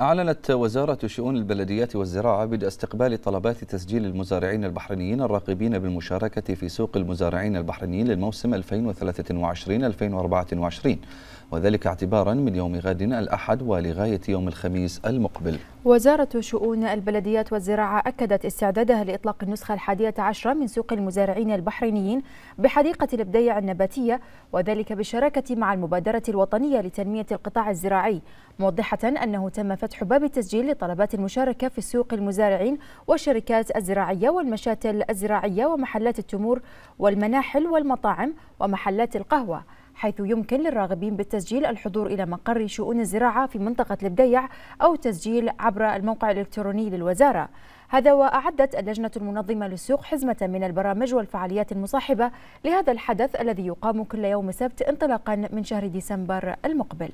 أعلنت وزارة شؤون البلديات والزراعة بدء استقبال طلبات تسجيل المزارعين البحرينيين الراغبين بالمشاركة في سوق المزارعين البحرينيين للموسم 2023-2024 وذلك اعتبارا من يوم غد الأحد ولغاية يوم الخميس المقبل وزارة شؤون البلديات والزراعة أكدت استعدادها لإطلاق النسخة الحادية عشرة من سوق المزارعين البحرينيين بحديقة البديع النباتية وذلك بالشراكة مع المبادرة الوطنية لتنمية القطاع الزراعي موضحة أنه تم فتح باب التسجيل لطلبات المشاركة في سوق المزارعين والشركات الزراعية والمشاتل الزراعية ومحلات التمور والمناحل والمطاعم ومحلات القهوة حيث يمكن للراغبين بالتسجيل الحضور إلى مقر شؤون الزراعة في منطقة البديع أو التسجيل عبر الموقع الإلكتروني للوزارة هذا وأعدت اللجنة المنظمة للسوق حزمة من البرامج والفعاليات المصاحبة لهذا الحدث الذي يقام كل يوم سبت انطلاقا من شهر ديسمبر المقبل